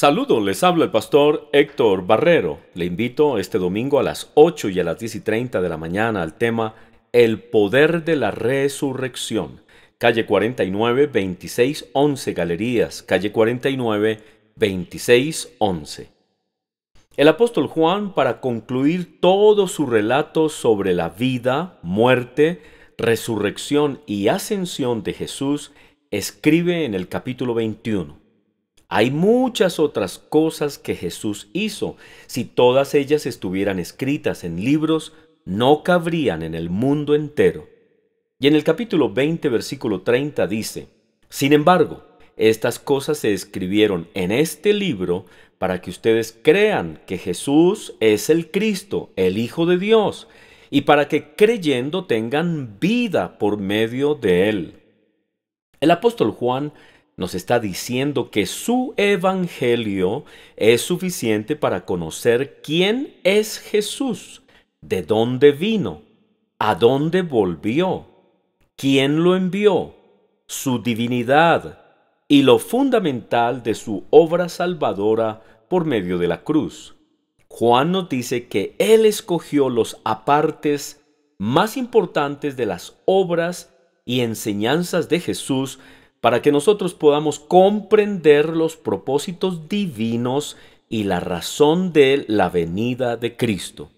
Saludos, les habla el pastor Héctor Barrero. Le invito este domingo a las 8 y a las 10 y 30 de la mañana al tema El poder de la resurrección. Calle 49, 2611 Galerías, calle 49, 2611. El apóstol Juan, para concluir todo su relato sobre la vida, muerte, resurrección y ascensión de Jesús, escribe en el capítulo 21. Hay muchas otras cosas que Jesús hizo. Si todas ellas estuvieran escritas en libros, no cabrían en el mundo entero. Y en el capítulo 20, versículo 30 dice, Sin embargo, estas cosas se escribieron en este libro para que ustedes crean que Jesús es el Cristo, el Hijo de Dios, y para que creyendo tengan vida por medio de él. El apóstol Juan nos está diciendo que su evangelio es suficiente para conocer quién es Jesús, de dónde vino, a dónde volvió, quién lo envió, su divinidad y lo fundamental de su obra salvadora por medio de la cruz. Juan nos dice que Él escogió los apartes más importantes de las obras y enseñanzas de Jesús para que nosotros podamos comprender los propósitos divinos y la razón de la venida de Cristo.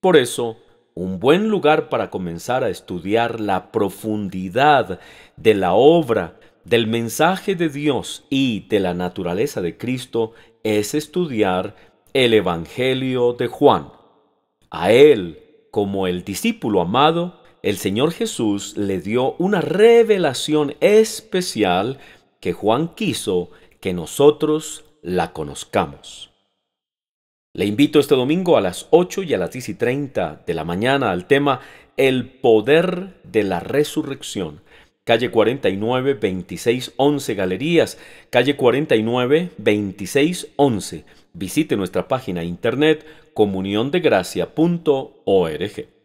Por eso, un buen lugar para comenzar a estudiar la profundidad de la obra, del mensaje de Dios y de la naturaleza de Cristo es estudiar el Evangelio de Juan. A él, como el discípulo amado, el Señor Jesús le dio una revelación especial que Juan quiso que nosotros la conozcamos. Le invito este domingo a las 8 y a las 10 y 30 de la mañana al tema El poder de la resurrección. Calle 49, 26, 11 Galerías. Calle 49, 26, 11. Visite nuestra página internet comuniondegracia.org.